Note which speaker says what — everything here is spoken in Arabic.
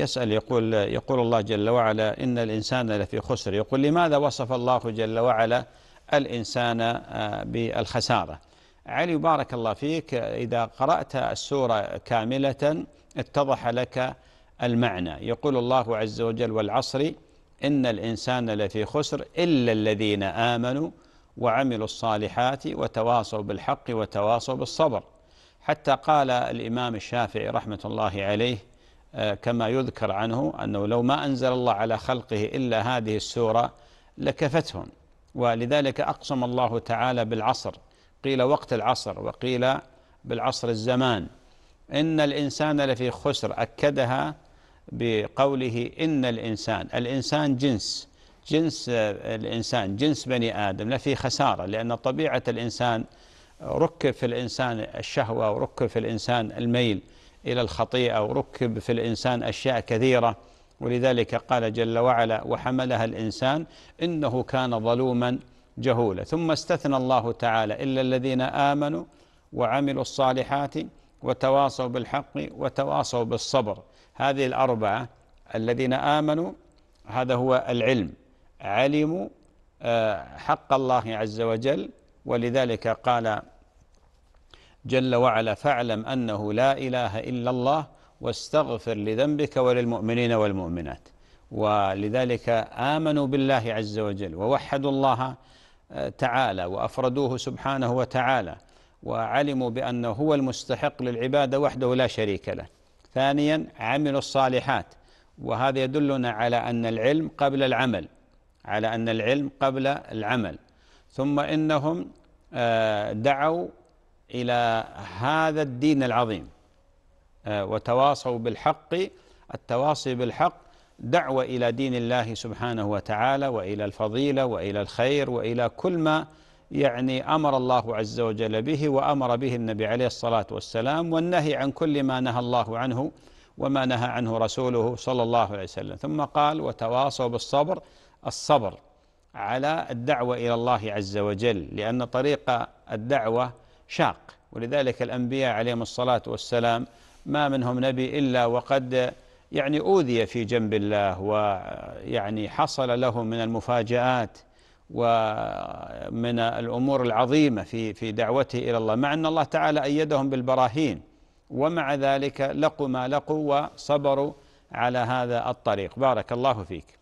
Speaker 1: يسأل يقول يقول الله جل وعلا إن الإنسان لفي خسر يقول لماذا وصف الله جل وعلا الإنسان آه، بالخسارة علي بارك الله فيك إذا قرأت السورة كاملة اتضح لك المعنى يقول الله عز وجل والعصر إن الإنسان لفي خسر إلا الذين آمنوا وعملوا الصالحات وتواصوا بالحق وتواصوا بالصبر حتى قال الإمام الشافعي رحمة الله عليه آه، كما يذكر عنه أنه لو ما أنزل الله على خلقه إلا هذه السورة لكفتهم ولذلك أقسم الله تعالى بالعصر قيل وقت العصر وقيل بالعصر الزمان إن الإنسان لفي خسر أكدها بقوله إن الإنسان الإنسان جنس جنس آه، الإنسان جنس بني آدم لفي خسارة لأن طبيعة الإنسان ركب في الإنسان الشهوة وركب في الإنسان الميل إلى الخطيئة وركب في الإنسان أشياء كثيرة ولذلك قال جل وعلا وحملها الإنسان إنه كان ظلوما جهولا ثم استثنى الله تعالى إلا الذين آمنوا وعملوا الصالحات وتواصوا بالحق وتواصوا بالصبر هذه الأربعة الذين آمنوا هذا هو العلم علموا آه، حق الله عز وجل ولذلك قال جل وعلا فاعلم أنه لا إله إلا الله واستغفر لذنبك وللمؤمنين والمؤمنات ولذلك آمنوا بالله عز وجل ووحدوا الله آه، تعالى وأفردوه سبحانه وتعالى وعلموا بأنه هو المستحق للعبادة وحده لا شريك له ثانيا عملوا الصالحات وهذا يدلنا على أن العلم قبل العمل على أن العلم قبل العمل ثم إنهم آه، دعوا إلى هذا الدين العظيم آه، وتواصوا بالحق التواصي بالحق دعوة إلى دين الله سبحانه وتعالى وإلى الفضيلة وإلى الخير وإلى كل ما يعني أمر الله عز وجل به وأمر به النبي عليه الصلاة والسلام والنهي عن كل ما نهى الله عنه وما نهى عنه رسوله صلى الله عليه وسلم ثم قال وتواصوا بالصبر الصبر على الدعوة إلى الله عز وجل لأن طريق الدعوة شاق ولذلك الأنبياء عليهم الصلاة والسلام ما منهم نبي إلا وقد يعني أوذي في جنب الله ويعني حصل له من المفاجآت ومن الأمور العظيمة في في دعوته إلى الله مع أن الله تعالى أيدهم بالبراهين ومع ذلك لقوا ما لقوا وصبروا على هذا الطريق بارك الله فيك